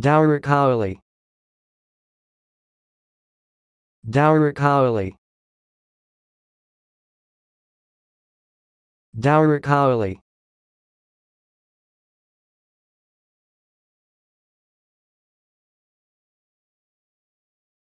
Dowrakaoli Dowrakaoli Dowrakaoli